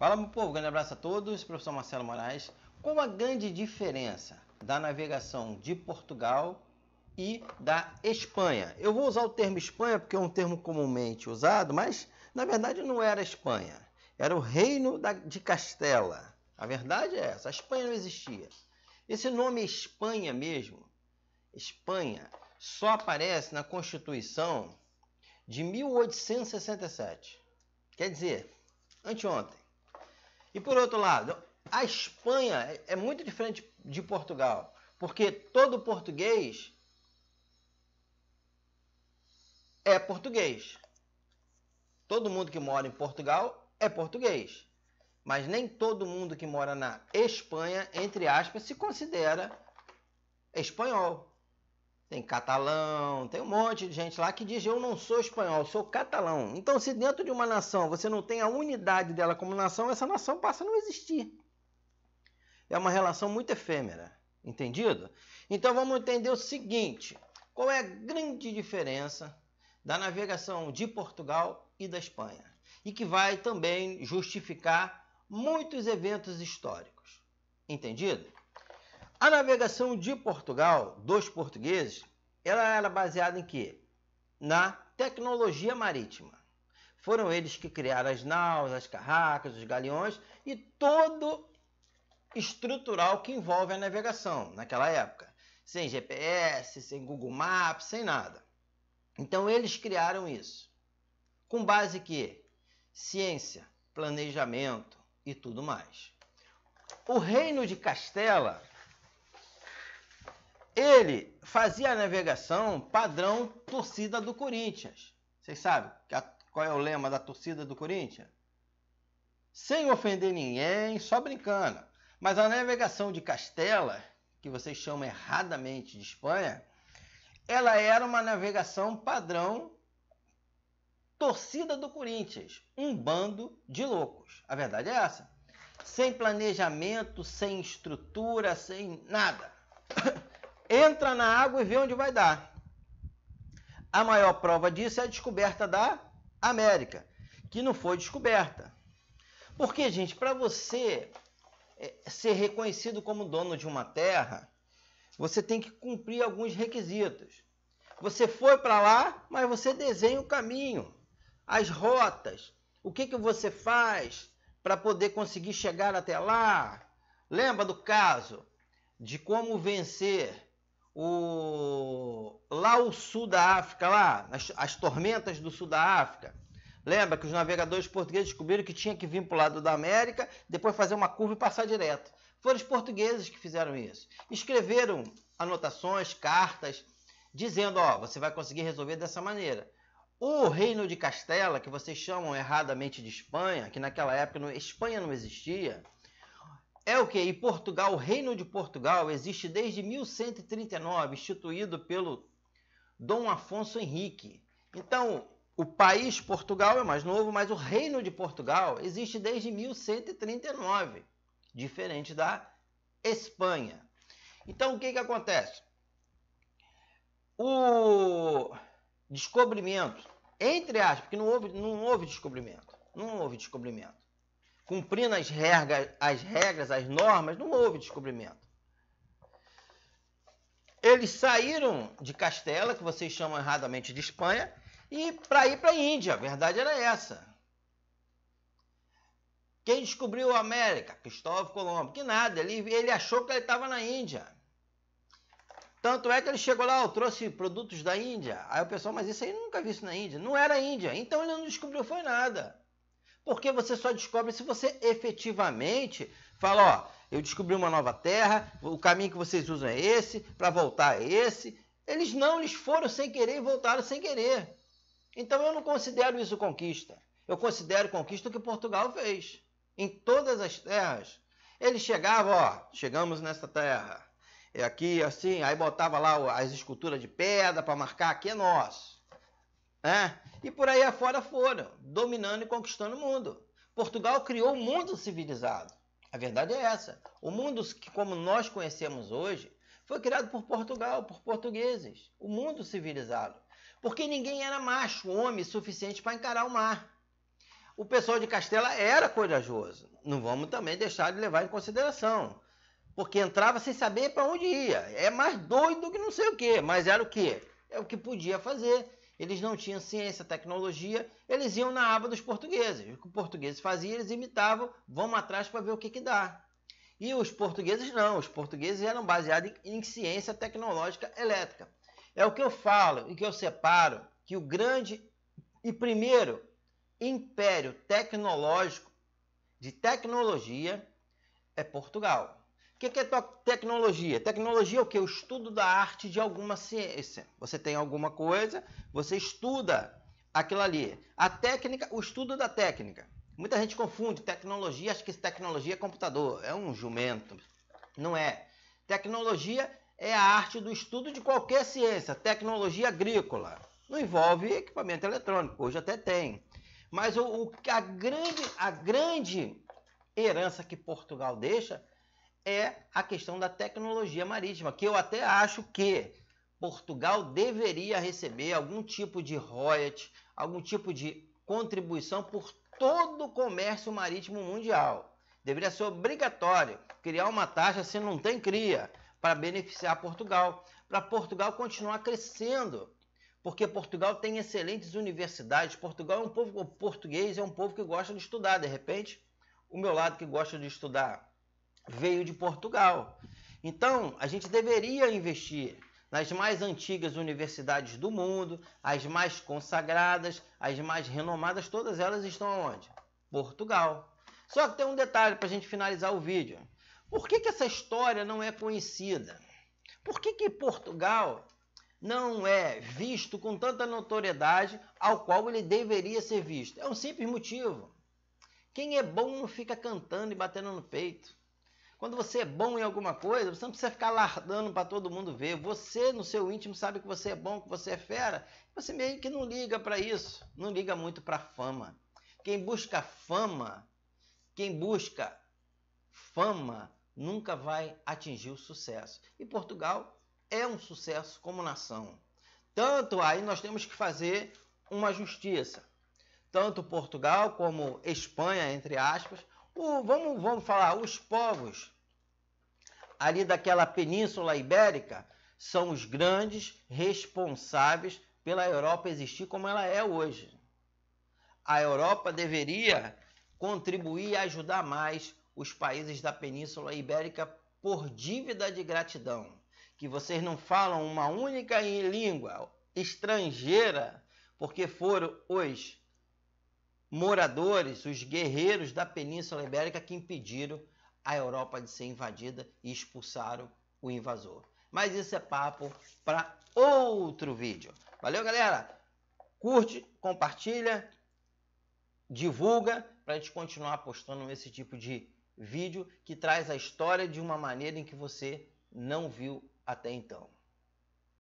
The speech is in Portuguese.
Fala meu povo, grande abraço a todos, professor Marcelo Moraes. Qual a grande diferença da navegação de Portugal e da Espanha? Eu vou usar o termo Espanha porque é um termo comumente usado, mas na verdade não era Espanha, era o Reino de Castela. A verdade é essa, a Espanha não existia. Esse nome Espanha mesmo, Espanha, só aparece na Constituição de 1867. Quer dizer, anteontem. E por outro lado, a Espanha é, é muito diferente de Portugal, porque todo português é português. Todo mundo que mora em Portugal é português. Mas nem todo mundo que mora na Espanha, entre aspas, se considera espanhol tem catalão, tem um monte de gente lá que diz: Eu não sou espanhol, sou catalão. Então, se dentro de uma nação você não tem a unidade dela como nação, essa nação passa a não existir. É uma relação muito efêmera, entendido? Então, vamos entender o seguinte: qual é a grande diferença da navegação de Portugal e da Espanha? E que vai também justificar muitos eventos históricos, entendido? A navegação de Portugal, dos portugueses, ela era baseada em quê? Na tecnologia marítima. Foram eles que criaram as naus, as carracas, os galeões e todo estrutural que envolve a navegação naquela época. Sem GPS, sem Google Maps, sem nada. Então eles criaram isso. Com base que ciência, planejamento e tudo mais. O reino de Castela ele fazia a navegação padrão torcida do Corinthians. Vocês sabem qual é o lema da torcida do Corinthians? Sem ofender ninguém, só brincando. Mas a navegação de Castela, que vocês chamam erradamente de Espanha, ela era uma navegação padrão torcida do Corinthians, um bando de loucos. A verdade é essa. Sem planejamento, sem estrutura, sem nada. entra na água e vê onde vai dar. A maior prova disso é a descoberta da América, que não foi descoberta. Porque, gente, para você é, ser reconhecido como dono de uma terra, você tem que cumprir alguns requisitos. Você foi para lá, mas você desenha o caminho, as rotas, o que, que você faz para poder conseguir chegar até lá. Lembra do caso de como vencer o lá o sul da África, lá, as, as tormentas do sul da África. Lembra que os navegadores portugueses descobriram que tinha que vir para o lado da América, depois fazer uma curva e passar direto. Foram os portugueses que fizeram isso. Escreveram anotações, cartas, dizendo: ó, você vai conseguir resolver dessa maneira. O Reino de Castela, que vocês chamam erradamente de Espanha, que naquela época não, Espanha não existia, é o que? E Portugal, o Reino de Portugal, existe desde 1139, instituído pelo Dom Afonso Henrique. Então, o país Portugal é mais novo, mas o Reino de Portugal existe desde 1139, diferente da Espanha. Então, o que, que acontece? O descobrimento, entre aspas, porque não houve, não houve descobrimento, não houve descobrimento cumprindo as regras, as regras, as normas, não houve descobrimento. Eles saíram de Castela, que vocês chamam erradamente de Espanha, e para ir para a Índia, a verdade era essa. Quem descobriu a América? Cristóvão Colombo. Que nada, ele, ele achou que ele estava na Índia. Tanto é que ele chegou lá, trouxe produtos da Índia. Aí o pessoal, mas isso aí nunca vi isso na Índia. Não era Índia, então ele não descobriu foi nada porque você só descobre se você efetivamente fala, ó, eu descobri uma nova terra, o caminho que vocês usam é esse, para voltar é esse. Eles não, eles foram sem querer e voltaram sem querer. Então eu não considero isso conquista. Eu considero conquista o que Portugal fez em todas as terras. Ele chegava, ó, chegamos nessa terra. é aqui assim, aí botava lá as esculturas de pedra para marcar aqui é nosso. né? E por aí afora foram, dominando e conquistando o mundo. Portugal criou o um mundo civilizado. A verdade é essa. O mundo que como nós conhecemos hoje foi criado por Portugal, por portugueses. O mundo civilizado. Porque ninguém era macho, homem suficiente para encarar o mar. O pessoal de Castela era corajoso. Não vamos também deixar de levar em consideração. Porque entrava sem saber para onde ia. É mais doido que não sei o que, mas era o que? É o que podia fazer eles não tinham ciência, tecnologia, eles iam na aba dos portugueses. O que os portugueses faziam, eles imitavam, vamos atrás para ver o que, que dá. E os portugueses não, os portugueses eram baseados em, em ciência tecnológica elétrica. É o que eu falo e que eu separo que o grande e primeiro império tecnológico de tecnologia é Portugal. O que, que é tecnologia? Tecnologia é o que? O estudo da arte de alguma ciência. Você tem alguma coisa, você estuda aquilo ali. A técnica, o estudo da técnica. Muita gente confunde tecnologia, acha que tecnologia é computador, é um jumento. Não é. Tecnologia é a arte do estudo de qualquer ciência, tecnologia agrícola. Não envolve equipamento eletrônico, hoje até tem. Mas o, o a, grande, a grande herança que Portugal deixa é a questão da tecnologia marítima, que eu até acho que Portugal deveria receber algum tipo de royalty, algum tipo de contribuição por todo o comércio marítimo mundial. Deveria ser obrigatório criar uma taxa, se não tem, cria, para beneficiar Portugal, para Portugal continuar crescendo. Porque Portugal tem excelentes universidades, Portugal é um povo, o português é um povo que gosta de estudar, de repente, o meu lado que gosta de estudar veio de Portugal. Então, a gente deveria investir nas mais antigas universidades do mundo, as mais consagradas, as mais renomadas, todas elas estão onde? Portugal. Só que tem um detalhe para a gente finalizar o vídeo. Por que, que essa história não é conhecida? Por que, que Portugal não é visto com tanta notoriedade ao qual ele deveria ser visto? É um simples motivo. Quem é bom não fica cantando e batendo no peito. Quando você é bom em alguma coisa, você não precisa ficar lardando para todo mundo ver. Você, no seu íntimo, sabe que você é bom, que você é fera. Você meio que não liga para isso. Não liga muito para fama. Quem busca fama, quem busca fama, nunca vai atingir o sucesso. E Portugal é um sucesso como nação. Tanto aí nós temos que fazer uma justiça. Tanto Portugal como Espanha, entre aspas, o, vamos, vamos falar, os povos ali daquela península ibérica são os grandes responsáveis pela Europa existir como ela é hoje. A Europa deveria contribuir e ajudar mais os países da Península Ibérica por dívida de gratidão. Que vocês não falam uma única língua estrangeira, porque foram os moradores, os guerreiros da Península Ibérica que impediram a Europa de ser invadida e expulsaram o invasor. Mas isso é papo para outro vídeo. Valeu, galera! Curte, compartilha, divulga para a gente continuar postando esse tipo de vídeo que traz a história de uma maneira em que você não viu até então.